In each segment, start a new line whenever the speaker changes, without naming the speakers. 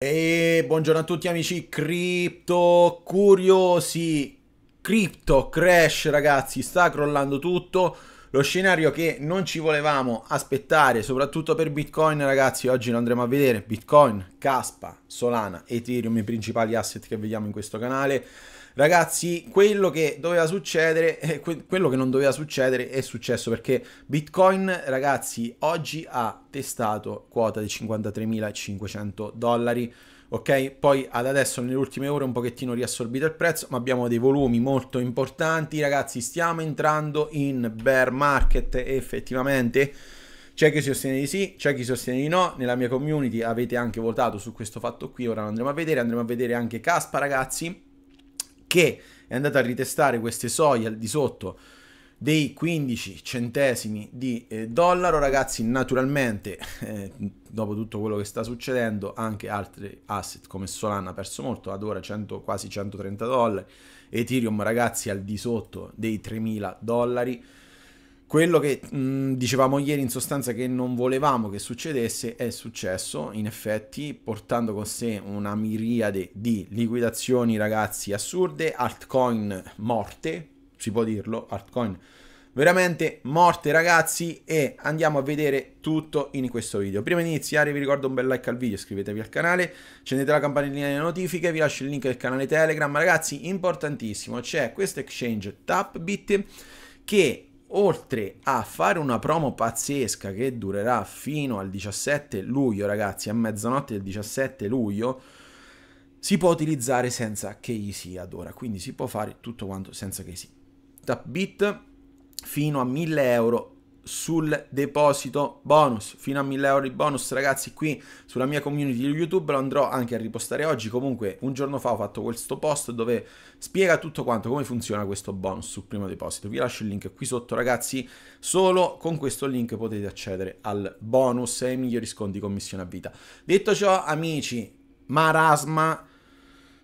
E buongiorno a tutti amici cripto curiosi. Crypto crash ragazzi, sta crollando tutto. Lo scenario che non ci volevamo aspettare, soprattutto per Bitcoin ragazzi, oggi lo andremo a vedere. Bitcoin, Caspa, Solana, Ethereum, i principali asset che vediamo in questo canale. Ragazzi, quello che doveva succedere, eh, que- quello che non doveva succedere è successo perché Bitcoin, ragazzi, oggi ha testato quota di 53.500 dollari. Ok, poi ad adesso nelle ultime ore un pochettino riassorbito il prezzo, ma abbiamo dei volumi molto importanti, ragazzi. Stiamo entrando in bear market effettivamente. C'è chi sostiene di sì, c'è chi sostiene di no. Nella mia community avete anche votato su questo fatto qui, ora andremo a vedere. Andremo a vedere anche Caspa, ragazzi che è andata a ritestare queste soglie al di sotto dei 15 centesimi di eh, dollaro ragazzi naturalmente eh, dopo tutto quello che sta succedendo anche altri asset come Solana ha perso molto ad ora 100, quasi 130 dollari Ethereum ragazzi al di sotto dei 3000 dollari quello che mh, dicevamo ieri in sostanza che non volevamo che succedesse è successo, in effetti, portando con sé una miriade di liquidazioni, ragazzi, assurde, altcoin morte, si può dirlo, altcoin veramente morte ragazzi e andiamo a vedere tutto in questo video prima di iniziare vi ricordo un bel like al video iscrivetevi al canale accendete la campanellina delle notifiche vi lascio il link del canale telegram ragazzi importantissimo c'è questo exchange Tapbit che oltre a fare una promo pazzesca che durerà fino al 17 luglio, ragazzi, a mezzanotte del 17 luglio, si può utilizzare senza che KC ad ora, quindi si può fare tutto quanto senza che sia. Tap bit fino a 1000 euro sul deposito bonus fino a 1000 euro di bonus ragazzi qui sulla mia community di youtube lo andrò anche a ripostare oggi comunque un giorno fa ho fatto questo post dove spiega tutto quanto come funziona questo bonus sul primo deposito vi lascio il link qui sotto ragazzi solo con questo link potete accedere al bonus e ai migliori sconti commissione a vita detto ciò amici marasma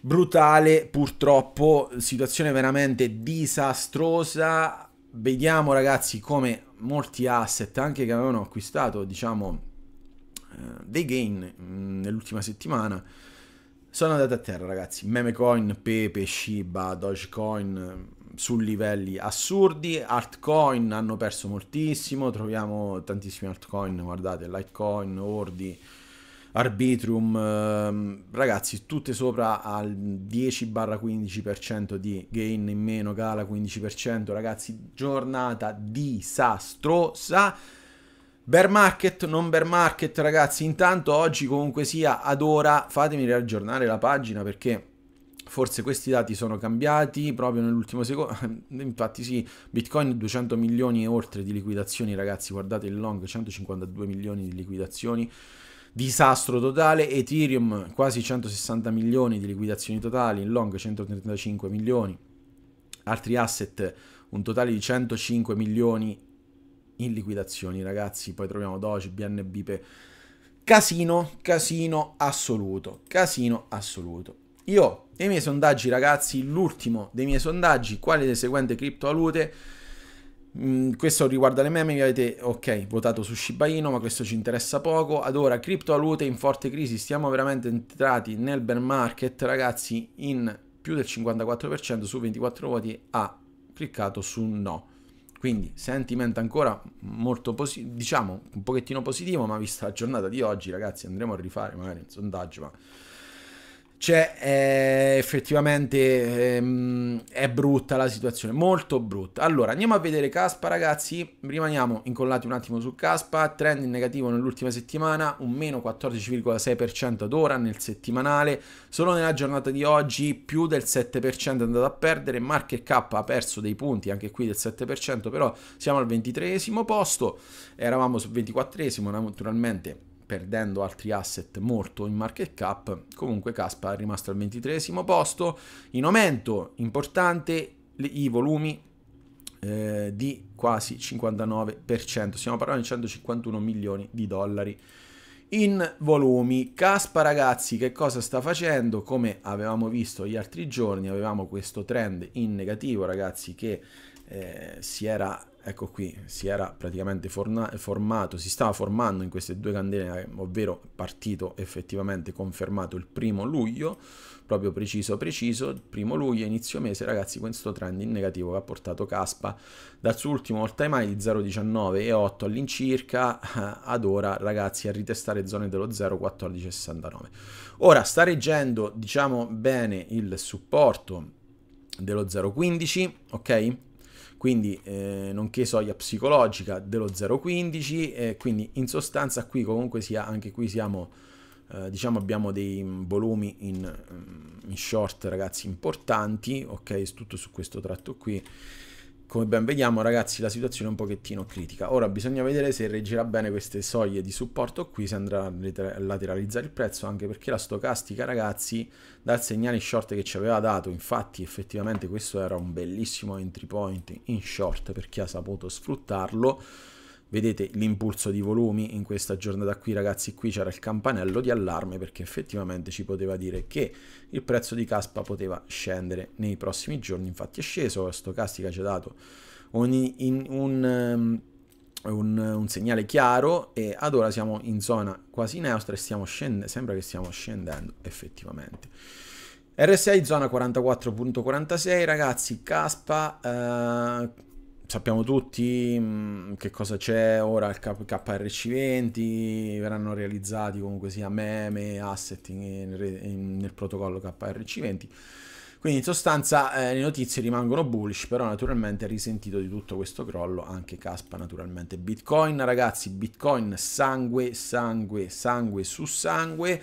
brutale purtroppo situazione veramente disastrosa vediamo ragazzi come molti asset anche che avevano acquistato diciamo eh, dei gain mm, nell'ultima settimana sono andati a terra ragazzi meme coin pepe shiba dogecoin mm, su livelli assurdi altcoin hanno perso moltissimo troviamo tantissimi altcoin guardate litecoin ordi Arbitrium, ehm, ragazzi, tutte sopra al 10-15% di gain in meno, Gala 15%, ragazzi, giornata disastrosa. Bear market, non bear market, ragazzi, intanto oggi comunque sia ad ora fatemi riaggiornare la pagina perché Forse questi dati sono cambiati proprio nell'ultimo secondo. Infatti, sì, Bitcoin 200 milioni e oltre di liquidazioni, ragazzi. Guardate il long, 152 milioni di liquidazioni disastro totale, Ethereum quasi 160 milioni di liquidazioni totali, in long 135 milioni, altri asset un totale di 105 milioni in liquidazioni ragazzi, poi troviamo Doge, BNB, P... casino, casino assoluto, casino assoluto. Io, nei miei sondaggi ragazzi, l'ultimo dei miei sondaggi, quale delle seguenti criptovalute Mm, questo riguarda le meme, mi avete, ok, votato su Shiba Inu, ma questo ci interessa poco. Ad ora, criptovalute in forte crisi, stiamo veramente entrati nel bear market, ragazzi, in più del 54% su 24 voti ha cliccato su no. Quindi sentimento ancora molto positivo, diciamo un pochettino positivo, ma vista la giornata di oggi, ragazzi, andremo a rifare magari un sondaggio, ma cioè, eh, effettivamente ehm, è brutta la situazione, molto brutta. Allora, andiamo a vedere Caspa, ragazzi. Rimaniamo incollati un attimo su Caspa. Trend in negativo nell'ultima settimana, un meno 14,6% ad ora nel settimanale. Solo nella giornata di oggi più del 7% è andato a perdere. Market K ha perso dei punti, anche qui del 7%, però siamo al 23 posto. Eravamo sul 24 esimo naturalmente perdendo altri asset molto in market cap, comunque Caspa è rimasto al 23 posto, in aumento importante i volumi eh, di quasi 59%, stiamo parlando di 151 milioni di dollari in volumi. Caspa ragazzi che cosa sta facendo? Come avevamo visto gli altri giorni, avevamo questo trend in negativo ragazzi che eh, si era ecco qui, si era praticamente formato, si stava formando in queste due candele, eh, ovvero partito effettivamente confermato il primo luglio, proprio preciso preciso, il primo luglio, inizio mese, ragazzi, questo trend in negativo che ha portato Caspa dal suo ultimo all time high di 0,19,8 all'incirca eh, ad ora, ragazzi, a ritestare zone dello 0,1469. Ora sta reggendo, diciamo bene, il supporto dello 0,15, ok? quindi eh, nonché soglia psicologica dello 0,15 e quindi in sostanza qui comunque sia anche qui siamo eh, diciamo abbiamo dei mm, volumi in, mm, in short ragazzi importanti ok tutto su questo tratto qui come ben vediamo ragazzi la situazione è un pochettino critica. Ora bisogna vedere se reggerà bene queste soglie di supporto qui, se andrà a lateralizzare il prezzo, anche perché la stocastica ragazzi dal segnale short che ci aveva dato, infatti effettivamente questo era un bellissimo entry point in short per chi ha saputo sfruttarlo, Vedete l'impulso di volumi in questa giornata qui ragazzi, qui c'era il campanello di allarme perché effettivamente ci poteva dire che il prezzo di Caspa poteva scendere nei prossimi giorni, infatti è sceso, Stocastica ci ha dato un, in, un, ehm, un, un, segnale chiaro e ad ora siamo in zona quasi neutra e stiamo scendendo, sembra che stiamo scendendo effettivamente. RSI zona 44.46 ragazzi, Caspa... Eh, sappiamo tutti mh, mm, che cosa c'è ora il K- KRC20, verranno realizzati comunque sia meme, asset in, in, in, nel protocollo KRC20. Quindi in sostanza eh, le notizie rimangono bullish, però naturalmente ha risentito di tutto questo crollo anche Caspa naturalmente. Bitcoin, ragazzi, Bitcoin sangue, sangue, sangue su sangue.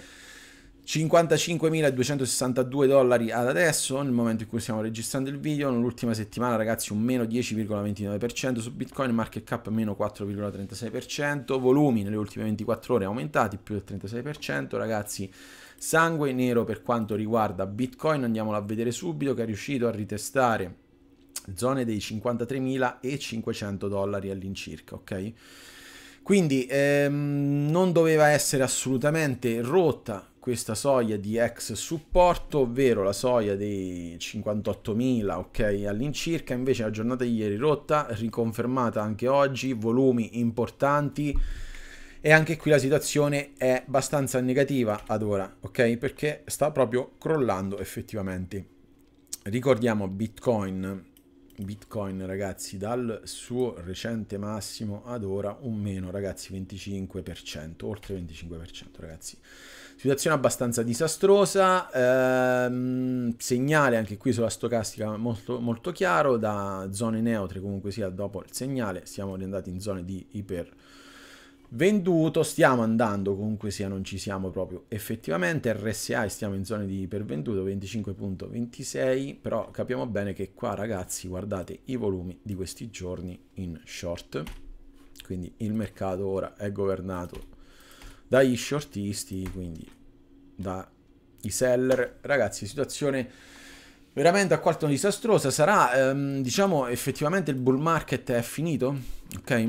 55.262 dollari ad adesso, nel momento in cui stiamo registrando il video, nell'ultima settimana ragazzi un meno 10,29% su Bitcoin, market cap meno 4,36%, volumi nelle ultime 24 ore aumentati più del 36%, ragazzi sangue nero per quanto riguarda Bitcoin, andiamolo a vedere subito che è riuscito a ritestare zone dei 53.500 dollari all'incirca, ok? Quindi ehm, non doveva essere assolutamente rotta questa soglia di ex supporto, ovvero la soglia dei 58.000 okay, all'incirca, invece la giornata di ieri rotta, riconfermata anche oggi, volumi importanti e anche qui la situazione è abbastanza negativa ad ora, ok? Perché sta proprio crollando effettivamente. Ricordiamo Bitcoin Bitcoin ragazzi dal suo recente massimo ad ora un meno ragazzi 25% oltre 25% ragazzi situazione abbastanza disastrosa ehm, segnale anche qui sulla stocastica molto, molto chiaro da zone neutre comunque sia dopo il segnale siamo andati in zone di iper venduto, stiamo andando comunque sia non ci siamo proprio effettivamente, RSI stiamo in zone di ipervenduto 25.26, però capiamo bene che qua ragazzi guardate i volumi di questi giorni in short, quindi il mercato ora è governato dagli shortisti, quindi dai seller, ragazzi situazione veramente a quarto disastrosa, sarà ehm, diciamo effettivamente il bull market è finito, ok?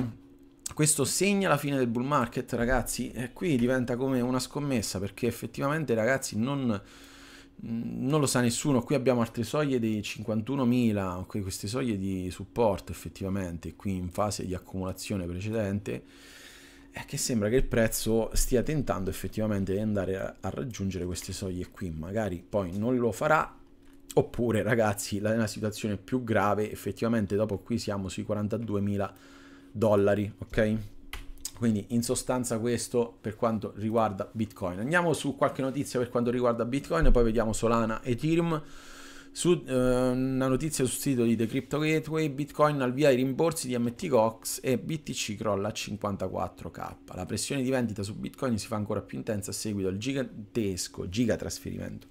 questo segna la fine del bull market, ragazzi, e qui diventa come una scommessa, perché effettivamente, ragazzi, non, mm, non lo sa nessuno. Qui abbiamo altre soglie dei 51.000, queste soglie di supporto, effettivamente, qui in fase di accumulazione precedente, è eh, che sembra che il prezzo stia tentando effettivamente di andare a, a raggiungere queste soglie qui. Magari poi non lo farà, oppure, ragazzi, la, la situazione più grave, effettivamente, dopo qui siamo sui 42.000 dollari, ok? Quindi in sostanza questo per quanto riguarda Bitcoin. Andiamo su qualche notizia per quanto riguarda Bitcoin, poi vediamo Solana, Ethereum. Su, eh, una notizia sul sito di The Crypto Gateway, Bitcoin al via i rimborsi di MT MTGOX e BTC crolla a 54k. La pressione di vendita su Bitcoin si fa ancora più intensa a seguito del gigantesco gigatrasferimento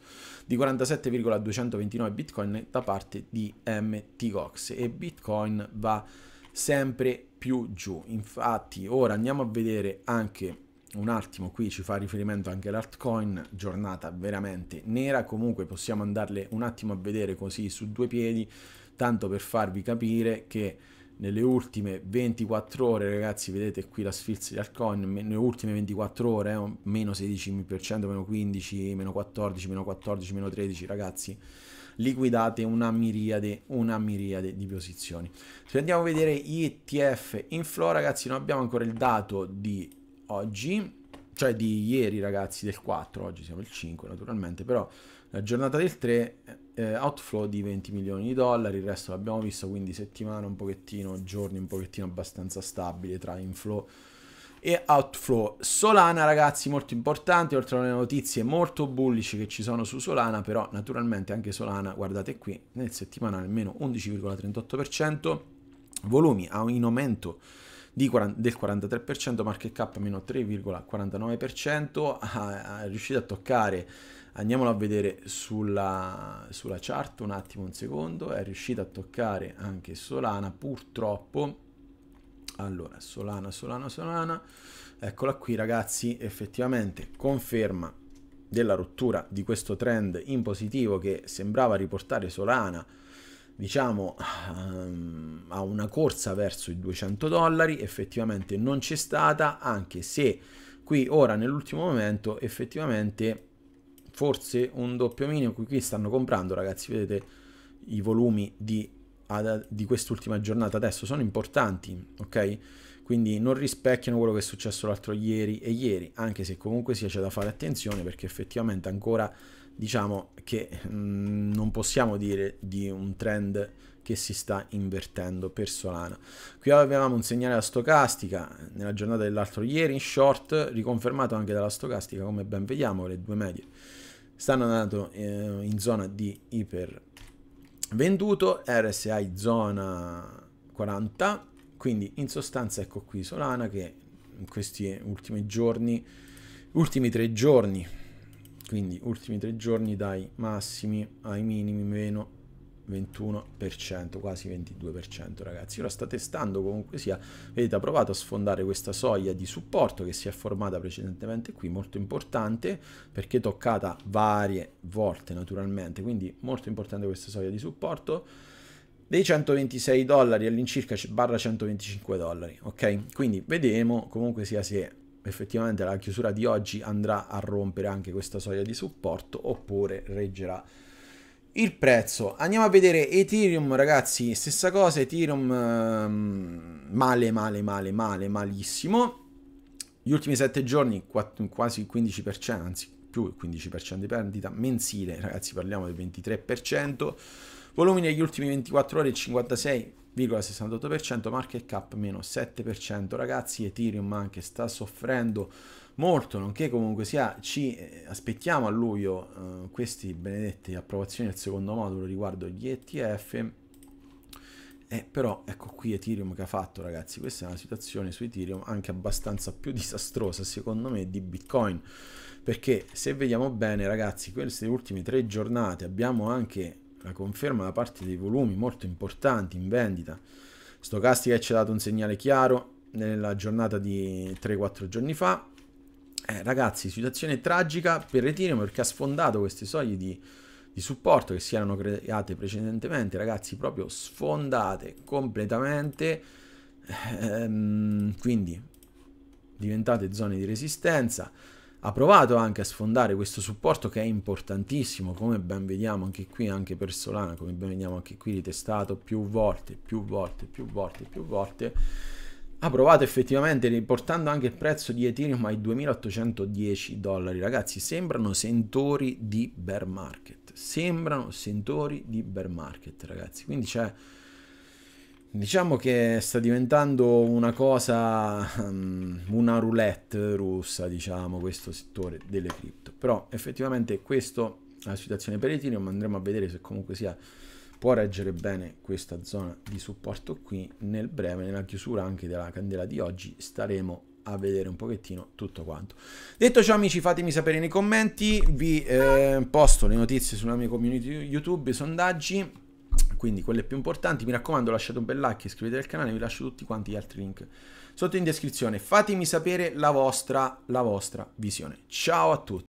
di 47,229 Bitcoin da parte di MT MTGOX e Bitcoin va sempre più giù. Infatti, ora andiamo a vedere anche un attimo, qui ci fa riferimento anche l'altcoin, giornata veramente nera, comunque possiamo andarle un attimo a vedere così su due piedi, tanto per farvi capire che nelle ultime 24 ore, ragazzi, vedete qui la sfilza di altcoin, nelle ultime 24 ore, eh, meno 16%, meno 15%, meno 14%, meno 14%, meno 13%, ragazzi, liquidate una miriade, una miriade di posizioni. Se andiamo a vedere gli ETF in flow, ragazzi, non abbiamo ancora il dato di oggi, cioè di ieri, ragazzi, del 4, oggi siamo il 5 naturalmente, però la giornata del 3 eh, outflow di 20 milioni di dollari, il resto l'abbiamo visto, quindi settimana un pochettino, giorni un pochettino abbastanza stabile tra inflow e e Outflow. Solana ragazzi molto importante, oltre alle notizie molto bullish che ci sono su Solana, però naturalmente anche Solana, guardate qui, nel settimanale almeno 11,38%, volumi in aumento del 43%, market cap meno 3,49%, è riuscito a toccare, andiamolo a vedere sulla, sulla chart un attimo, un secondo, è riuscito a toccare anche Solana purtroppo allora, Solana, Solana, Solana. Eccola qui ragazzi, effettivamente conferma della rottura di questo trend in positivo che sembrava riportare Solana diciamo ehm, a una corsa verso i 200 dollari effettivamente non c'è stata anche se qui ora nell'ultimo momento effettivamente forse un doppio minimo qui, qui stanno comprando ragazzi vedete i volumi di ad, di quest'ultima giornata adesso sono importanti, ok? Quindi non rispecchiano quello che è successo l'altro ieri e ieri, anche se comunque sia c'è da fare attenzione perché effettivamente ancora diciamo che mh, mm, non possiamo dire di un trend che si sta invertendo per Solana. Qui avevamo un segnale alla stocastica nella giornata dell'altro ieri in short, riconfermato anche dalla stocastica come ben vediamo le due medie stanno andando eh, in zona di iper venduto, RSI zona 40, quindi in sostanza ecco qui Solana che in questi ultimi giorni, ultimi tre giorni, quindi ultimi tre giorni dai massimi ai minimi meno 21%, quasi 22% ragazzi. Ora sta testando comunque sia, vedete ha provato a sfondare questa soglia di supporto che si è formata precedentemente qui, molto importante perché toccata varie volte naturalmente, quindi molto importante questa soglia di supporto. Dei 126 dollari all'incirca barra 125 dollari, ok? Quindi vedremo comunque sia se effettivamente la chiusura di oggi andrà a rompere anche questa soglia di supporto oppure reggerà il prezzo, andiamo a vedere Ethereum ragazzi, stessa cosa, Ethereum ehm, male, male, male, male, malissimo. Gli ultimi 7 giorni quasi il 15%, anzi più il 15% di perdita mensile, ragazzi parliamo del 23%. Volumi negli ultimi 24 ore 56 0,68%, market cap meno 7%, ragazzi Ethereum anche sta soffrendo molto, nonché comunque sia ci eh, aspettiamo a luglio eh, queste benedette approvazioni del secondo modulo riguardo gli ETF eh, però ecco qui Ethereum che ha fatto ragazzi, questa è una situazione su Ethereum anche abbastanza più disastrosa secondo me di Bitcoin perché se vediamo bene ragazzi queste ultime tre giornate abbiamo anche la conferma da parte dei volumi molto importanti in vendita. Stocastica ci ha dato un segnale chiaro nella giornata di 3-4 giorni fa. Eh, ragazzi, situazione tragica per Ethereum perché ha sfondato queste soglie di, di supporto che si erano create precedentemente. Ragazzi, proprio sfondate completamente. Ehm, quindi diventate zone di resistenza ha provato anche a sfondare questo supporto che è importantissimo, come ben vediamo anche qui, anche per Solana, come ben vediamo anche qui ritestato più volte, più volte, più volte, più volte. Ha provato effettivamente riportando anche il prezzo di Ethereum ai 2810 dollari. Ragazzi, sembrano sentori di bear market. Sembrano sentori di bear market, ragazzi. Quindi c'è Diciamo che sta diventando una cosa, mm, una roulette russa, diciamo, questo settore delle cripto. Però effettivamente questa è la situazione per Ethereum, andremo a vedere se comunque sia può reggere bene questa zona di supporto qui. Nel breve, nella chiusura anche della candela di oggi, staremo a vedere un pochettino tutto quanto. Detto ciò amici fatemi sapere nei commenti, vi eh, posto le notizie sulla mia community YouTube, i sondaggi quindi quelle più importanti. Mi raccomando, lasciate un bel like, iscrivetevi al canale, vi lascio tutti quanti gli altri link sotto in descrizione. Fatemi sapere la vostra, la vostra visione. Ciao a tutti.